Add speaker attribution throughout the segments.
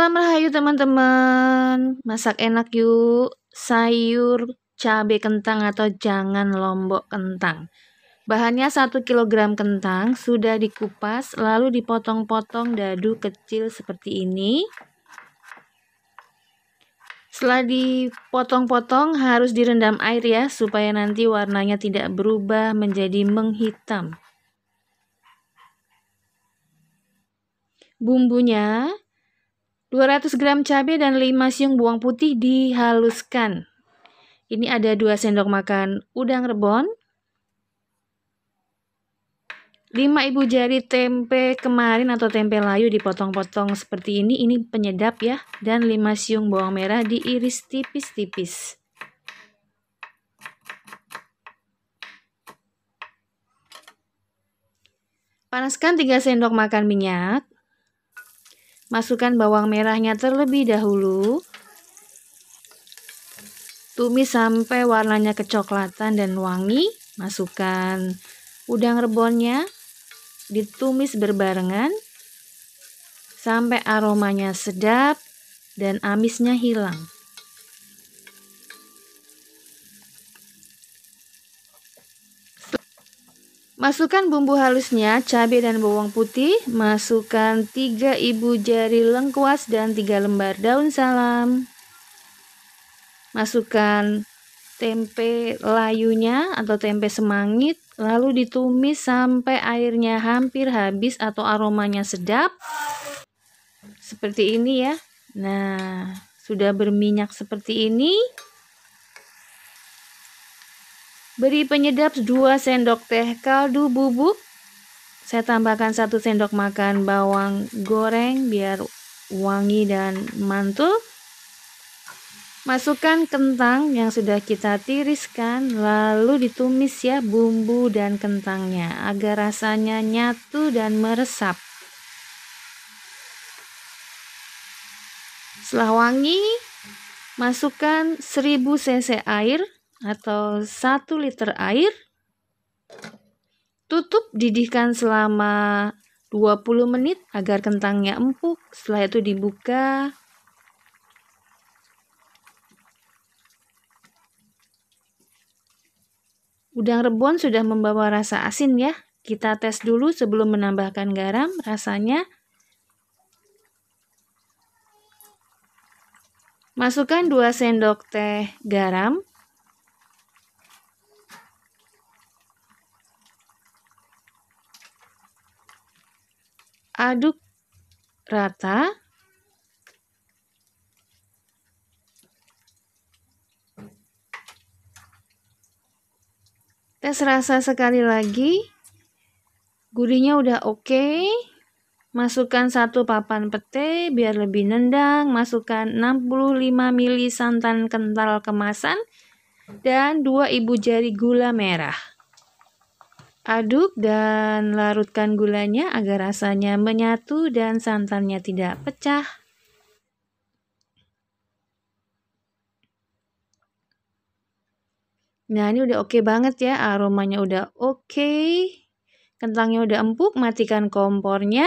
Speaker 1: Salam rahayu teman-teman. Masak enak yuk. Sayur cabe kentang atau jangan lombok kentang. Bahannya 1 kg kentang sudah dikupas lalu dipotong-potong dadu kecil seperti ini. Setelah dipotong-potong harus direndam air ya supaya nanti warnanya tidak berubah menjadi menghitam. Bumbunya 200 gram cabai dan 5 siung bawang putih dihaluskan. Ini ada 2 sendok makan udang rebon. 5 ibu jari tempe kemarin atau tempe layu dipotong-potong seperti ini. Ini penyedap ya. Dan 5 siung bawang merah diiris tipis-tipis. Panaskan 3 sendok makan minyak. Masukkan bawang merahnya terlebih dahulu. Tumis sampai warnanya kecoklatan dan wangi. Masukkan udang rebonnya. Ditumis berbarengan sampai aromanya sedap dan amisnya hilang. Masukkan bumbu halusnya, cabai dan bawang putih. Masukkan 3 ibu jari lengkuas dan 3 lembar daun salam. Masukkan tempe layunya atau tempe semangit. Lalu ditumis sampai airnya hampir habis atau aromanya sedap. Seperti ini ya. Nah, sudah berminyak seperti ini. Beri penyedap 2 sendok teh kaldu bubuk. Saya tambahkan 1 sendok makan bawang goreng biar wangi dan mantul. Masukkan kentang yang sudah kita tiriskan, lalu ditumis ya bumbu dan kentangnya agar rasanya nyatu dan meresap. Setelah wangi, masukkan 1000 cc air atau 1 liter air. Tutup didihkan selama 20 menit agar kentangnya empuk. Setelah itu dibuka. Udang rebon sudah membawa rasa asin ya. Kita tes dulu sebelum menambahkan garam rasanya. Masukkan 2 sendok teh garam aduk rata. Tes rasa sekali lagi. Gurihnya udah oke. Okay. Masukkan satu papan pete biar lebih nendang. Masukkan 65 ml santan kental kemasan dan dua ibu jari gula merah. Aduk dan larutkan gulanya agar rasanya menyatu dan santannya tidak pecah. Nah, ini udah oke okay banget ya, aromanya udah oke. Okay. Kentangnya udah empuk, matikan kompornya.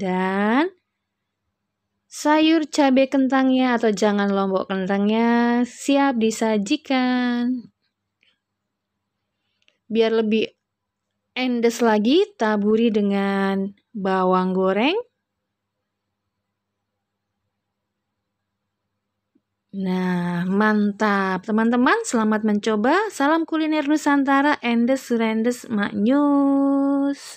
Speaker 1: Dan sayur cabai kentangnya atau jangan lombok kentangnya siap disajikan. Biar lebih endes lagi, taburi dengan bawang goreng. Nah, mantap. Teman-teman, selamat mencoba. Salam kuliner Nusantara, endes rendes maknyus.